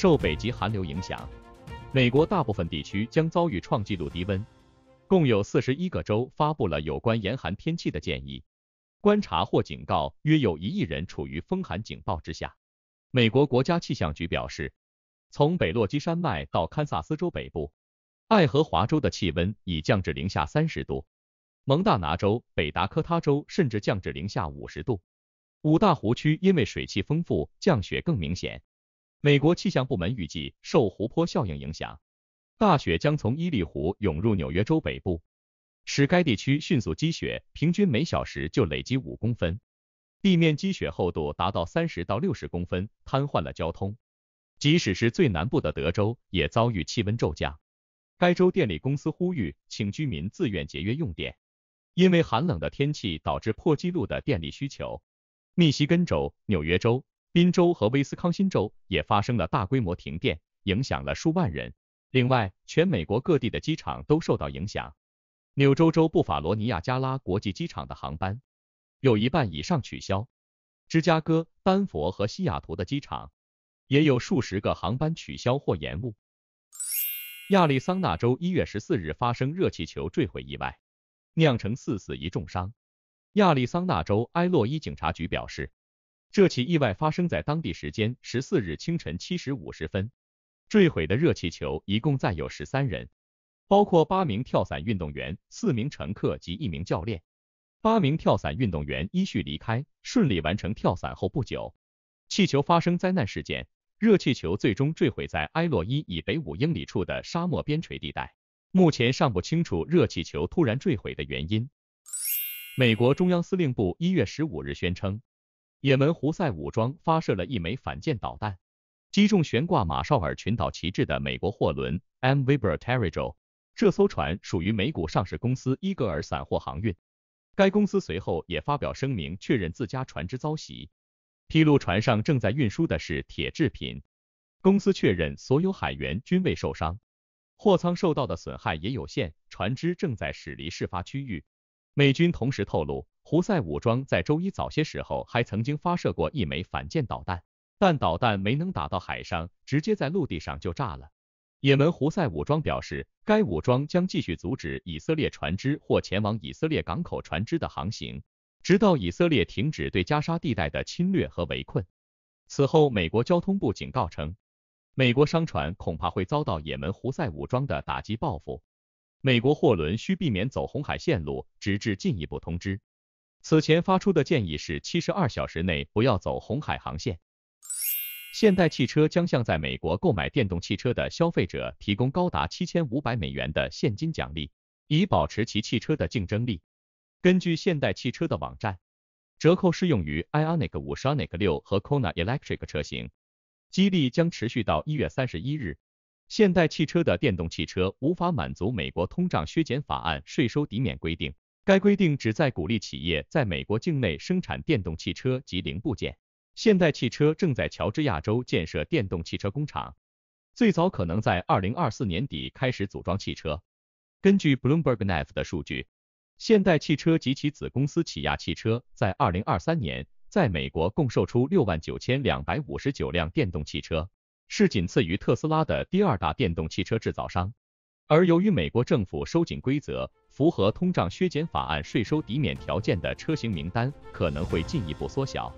受北极寒流影响，美国大部分地区将遭遇创纪录低温，共有四十一个州发布了有关严寒天气的建议、观察或警告，约有一亿人处于风寒警报之下。美国国家气象局表示，从北落基山脉到堪萨斯州北部、爱荷华州的气温已降至零下三十度，蒙大拿州、北达科他州甚至降至零下五十度。五大湖区因为水汽丰富，降雪更明显。美国气象部门预计，受湖泊效应影响，大雪将从伊利湖涌入纽约州北部，使该地区迅速积雪，平均每小时就累积五公分，地面积雪厚度达到三十到六十公分，瘫痪了交通。即使是最南部的德州也遭遇气温骤降，该州电力公司呼吁请居民自愿节约用电，因为寒冷的天气导致破纪录的电力需求。密西根州、纽约州。宾州和威斯康辛州也发生了大规模停电，影响了数万人。另外，全美国各地的机场都受到影响。纽州州布法罗尼亚加拉国际机场的航班有一半以上取消，芝加哥、丹佛和西雅图的机场也有数十个航班取消或延误。亚利桑那州一月十四日发生热气球坠毁意外，酿成四死一重伤。亚利桑那州埃洛伊警察局表示。这起意外发生在当地时间十四日清晨七时五十分。坠毁的热气球一共载有十三人，包括八名跳伞运动员、四名乘客及一名教练。八名跳伞运动员依序离开，顺利完成跳伞后不久，气球发生灾难事件，热气球最终坠毁在埃洛伊以北五英里处的沙漠边陲地带。目前尚不清楚热气球突然坠毁的原因。美国中央司令部一月十五日宣称。也门胡塞武装发射了一枚反舰导弹，击中悬挂马绍尔群岛旗帜的美国货轮 M v i b e r t e r e g o 这艘船属于美股上市公司伊格尔散货航运。该公司随后也发表声明，确认自家船只遭袭，披露船上正在运输的是铁制品。公司确认所有海员均未受伤，货舱受到的损害也有限，船只正在驶离事发区域。美军同时透露。胡塞武装在周一早些时候还曾经发射过一枚反舰导弹，但导弹没能打到海上，直接在陆地上就炸了。也门胡塞武装表示，该武装将继续阻止以色列船只或前往以色列港口船只的航行，直到以色列停止对加沙地带的侵略和围困。此后，美国交通部警告称，美国商船恐怕会遭到也门胡塞武装的打击报复，美国货轮需避免走红海线路，直至进一步通知。此前发出的建议是七十二小时内不要走红海航线。现代汽车将向在美国购买电动汽车的消费者提供高达七千五百美元的现金奖励，以保持其汽车的竞争力。根据现代汽车的网站，折扣适用于 Ionic 五、Shonik 六和 CNA Electric 车型，激励将持续到一月三十一日。现代汽车的电动汽车无法满足美国通胀削减法案税收抵免规定。该规定旨在鼓励企业在美国境内生产电动汽车及零部件。现代汽车正在乔治亚州建设电动汽车工厂，最早可能在二零二四年底开始组装汽车。根据 Bloomberg NEF 的数据，现代汽车及其子公司起亚汽车在二零二三年在美国共售出六万九千两百五十九辆电动汽车，是仅次于特斯拉的第二大电动汽车制造商。而由于美国政府收紧规则，符合通胀削减法案税收抵免条件的车型名单可能会进一步缩小。